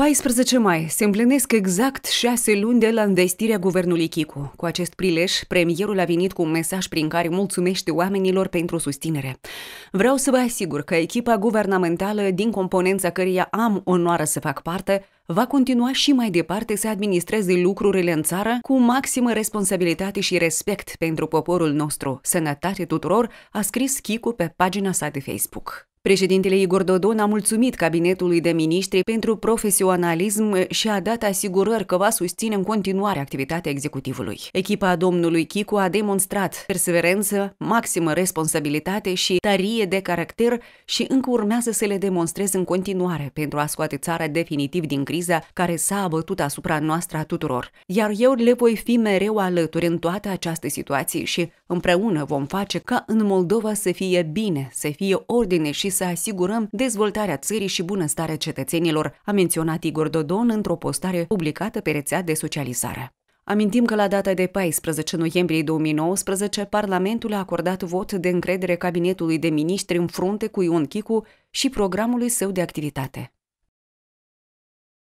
14 mai se împlinesc exact șase luni de la învestirea guvernului Chicu. Cu acest prilej, premierul a venit cu un mesaj prin care mulțumește oamenilor pentru susținere. Vreau să vă asigur că echipa guvernamentală, din componența căreia am onoară să fac parte, va continua și mai departe să administreze lucrurile în țară cu maximă responsabilitate și respect pentru poporul nostru. Sănătate tuturor, a scris Chicu pe pagina sa de Facebook. Președintele Igor Dodon a mulțumit cabinetului de miniștri pentru profesionalism și a dat asigurări că va susține în continuare activitatea executivului. Echipa domnului Chicu a demonstrat perseverență, maximă responsabilitate și tărie de caracter și încă urmează să le demonstreze în continuare pentru a scoate țara definitiv din criză criza care s-a abătut asupra noastră a tuturor, iar eu le voi fi mereu alături în toată această situație și împreună vom face ca în Moldova să fie bine, să fie ordine și să asigurăm dezvoltarea țării și bunăstarea cetățenilor, a menționat Igor Dodon într-o postare publicată pe rețea de socializare. Amintim că la data de 14 noiembrie 2019, Parlamentul a acordat vot de încredere cabinetului de miniștri în frunte cu Ion Chicu și programului său de activitate.